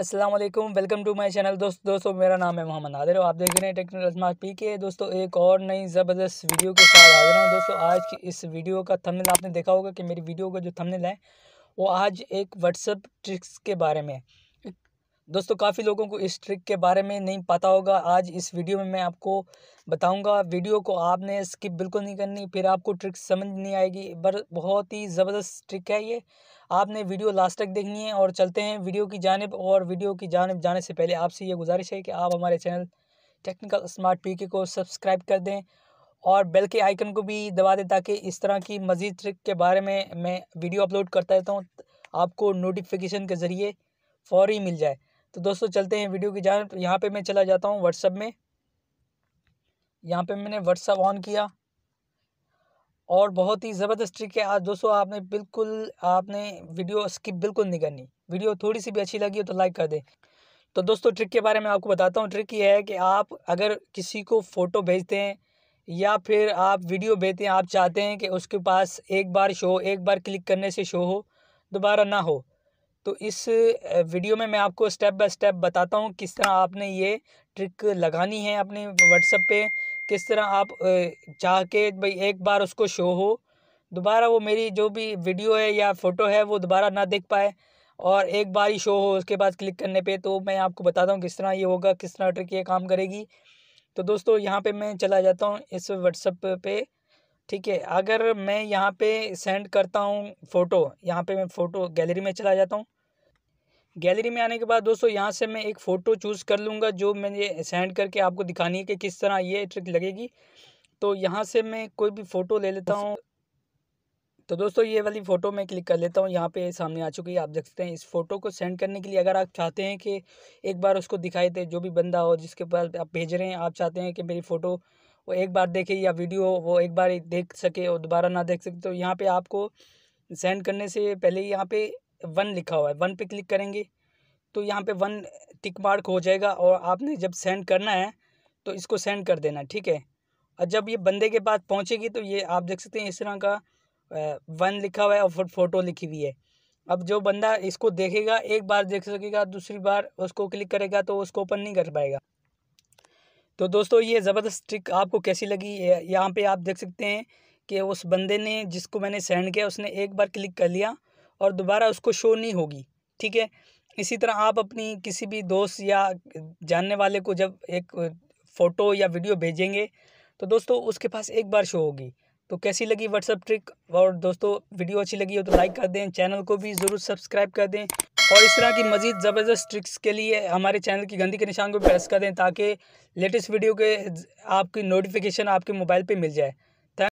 अस्सलाम वालेकुम welcome to my channel दोस्त दोस्तों मेरा नाम है मोहम्मद आदिर आप देख रहे हैं टेक्निकल स्मार्ट पी के दोस्तों एक और नई ज़बरदस्त वीडियो के साथ हाजिर हूँ दोस्तों आज की इस वीडियो का थंबनेल आपने देखा होगा कि मेरी वीडियो का जो थंबनेल है वो आज एक व्हाट्सअप ट्रिक्स के बारे में दोस्तों काफ़ी लोगों को इस ट्रिक के बारे में नहीं पता होगा आज इस वीडियो में मैं आपको बताऊंगा वीडियो को आपने स्किप बिल्कुल नहीं करनी फिर आपको ट्रिक समझ नहीं आएगी बर बहुत ही ज़बरदस्त ट्रिक है ये आपने वीडियो लास्ट तक देखनी है और चलते हैं वीडियो की जानब और वीडियो की जानब जाने से पहले आपसे ये गुजारिश है कि आप हमारे चैनल टेक्निकल स्मार्ट पी को सब्सक्राइब कर दें और बेल के आइकन को भी दबा दें ताकि इस तरह की मज़ीद ट्रिक के बारे में मैं वीडियो अपलोड करता रहता हूँ आपको नोटिफिकेशन के ज़रिए फ़ौरी मिल जाए तो दोस्तों चलते हैं वीडियो की जान यहाँ पे मैं चला जाता हूँ व्हाट्सअप में यहाँ पे मैंने व्हाट्सअप ऑन किया और बहुत ही ज़बरदस्त ट्रिक है आज दोस्तों आपने बिल्कुल आपने वीडियो स्किप बिल्कुल नहीं करनी वीडियो थोड़ी सी भी अच्छी लगी हो तो लाइक कर दें तो दोस्तों ट्रिक के बारे में आपको बताता हूँ ट्रिक ये है कि आप अगर किसी को फ़ोटो भेजते हैं या फिर आप वीडियो भेजते हैं आप चाहते हैं कि उसके पास एक बार शो एक बार क्लिक करने से शो हो दोबारा ना हो तो इस वीडियो में मैं आपको स्टेप बाय स्टेप बताता हूँ किस तरह आपने ये ट्रिक लगानी है अपने व्हाट्सअप पे किस तरह आप चाह के भाई एक बार उसको शो हो दोबारा वो मेरी जो भी वीडियो है या फ़ोटो है वो दोबारा ना देख पाए और एक बार ही शो हो उसके बाद क्लिक करने पे तो मैं आपको बताता हूँ किस तरह ये होगा किस तरह ट्रिक ये काम करेगी तो दोस्तों यहाँ पे मैं चला जाता हूँ इस व्हाट्सअप पर ठीक है अगर मैं यहाँ पे सेंड करता हूँ फ़ोटो यहाँ पे मैं फ़ोटो गैलरी में चला जाता हूँ गैलरी में आने के बाद दोस्तों यहाँ से मैं एक फ़ोटो चूज़ कर लूँगा जो मैंने सेंड करके आपको दिखानी है कि किस तरह ये ट्रिक लगेगी तो यहाँ से मैं कोई भी फ़ोटो ले लेता हूँ तो दोस्तों ये वाली फ़ोटो मैं क्लिक कर लेता हूँ यहाँ पे सामने आ चुकी है आप देख सकते हैं इस फ़ोटो को सेंड करने के लिए अगर आप चाहते हैं कि एक बार उसको दिखाई दे जो भी बंदा हो जिसके पास आप भेज रहे हैं आप चाहते हैं कि मेरी फ़ोटो वो एक बार देखे या वीडियो वो एक बार देख सके और दोबारा ना देख सके तो यहाँ पे आपको सेंड करने से पहले यहाँ पे वन लिखा हुआ है वन पे क्लिक करेंगे तो यहाँ पे वन टिक मार्क हो जाएगा और आपने जब सेंड करना है तो इसको सेंड कर देना ठीक है और जब ये बंदे के पास पहुँचेगी तो ये आप देख सकते हैं इस तरह का वन लिखा हुआ है और फोटो लिखी हुई है अब जो बंदा इसको देखेगा एक बार देख सकेगा दूसरी बार उसको क्लिक करेगा तो उसको ओपन नहीं कर पाएगा तो दोस्तों ये ज़बरदस्त ट्रिक आपको कैसी लगी यहाँ पे आप देख सकते हैं कि उस बंदे ने जिसको मैंने सेंड किया उसने एक बार क्लिक कर लिया और दोबारा उसको शो नहीं होगी ठीक है इसी तरह आप अपनी किसी भी दोस्त या जानने वाले को जब एक फ़ोटो या वीडियो भेजेंगे तो दोस्तों उसके पास एक बार शो होगी तो कैसी लगी व्हाट्सअप ट्रिक और दोस्तों वीडियो अच्छी लगी हो तो लाइक कर दें चैनल को भी ज़रूर सब्सक्राइब कर दें और इस तरह की मज़ीद ज़बरदस्त ट्रिक्स के लिए हमारे चैनल की गंदी के निशान को प्रेस कर दें ताकि लेटेस्ट वीडियो के आपकी नोटिफिकेशन आपके मोबाइल पर मिल जाए